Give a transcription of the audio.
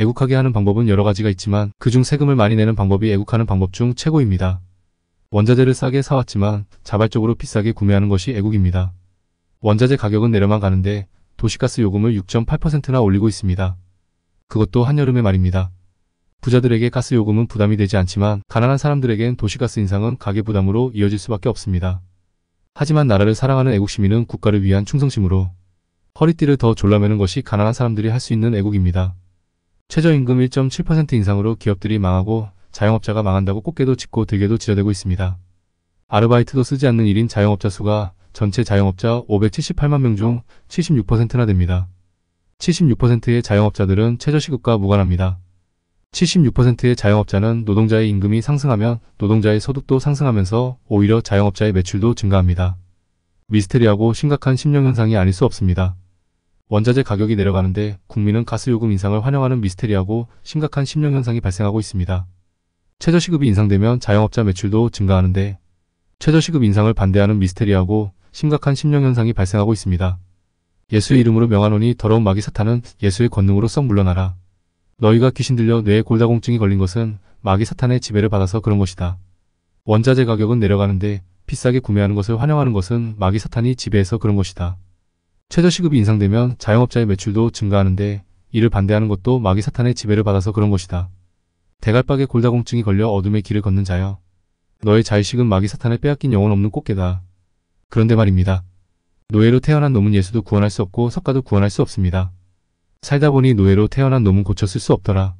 애국하게 하는 방법은 여러 가지가 있지만 그중 세금을 많이 내는 방법이 애국하는 방법 중 최고입니다. 원자재를 싸게 사왔지만 자발적으로 비싸게 구매하는 것이 애국입니다. 원자재 가격은 내려만 가는데 도시가스 요금을 6.8%나 올리고 있습니다. 그것도 한여름의 말입니다. 부자들에게 가스 요금은 부담이 되지 않지만 가난한 사람들에겐 도시가스 인상은 가계 부담으로 이어질 수밖에 없습니다. 하지만 나라를 사랑하는 애국시민은 국가를 위한 충성심으로 허리띠를 더 졸라매는 것이 가난한 사람들이 할 수 있는 애국입니다. 최저임금 1.7% 인상으로 기업들이 망하고 자영업자가 망한다고 꽃게도 짓고들게도 지려대고 있습니다. 아르바이트도 쓰지 않는 1인 자영업자 수가 전체 자영업자 578만 명 중 76%나 됩니다. 76%의 자영업자들은 최저시급과 무관합니다. 76%의 자영업자는 노동자의 임금이 상승하면 노동자의 소득도 상승하면서 오히려 자영업자의 매출도 증가합니다. 미스테리하고 심각한 심령현상이 아닐 수 없습니다. 원자재 가격이 내려가는데 국민은 가스요금 인상을 환영하는 미스테리하고 심각한 심령현상이 발생하고 있습니다. 최저시급이 인상되면 자영업자 매출도 증가하는데 최저시급 인상을 반대하는 미스테리하고 심각한 심령현상이 발생하고 있습니다. 예수의 네. 이름으로 명하노니 더러운 마귀 사탄은 예수의 권능으로 썩 물러나라. 너희가 귀신 들려 뇌에 골다공증이 걸린 것은 마귀 사탄의 지배를 받아서 그런 것이다. 원자재 가격은 내려가는데 비싸게 구매하는 것을 환영하는 것은 마귀 사탄이 지배해서 그런 것이다. 최저시급이 인상되면 자영업자의 매출도 증가하는데 이를 반대하는 것도 마귀 사탄의 지배를 받아서 그런 것이다. 대갈박에 골다공증이 걸려 어둠의 길을 걷는 자여. 너의 자의식은 마귀 사탄에 빼앗긴 영혼 없는 꽃게다. 그런데 말입니다. 노예로 태어난 놈은 예수도 구원할 수 없고 석가도 구원할 수 없습니다. 살다 보니 노예로 태어난 놈은 고쳤을수 없더라.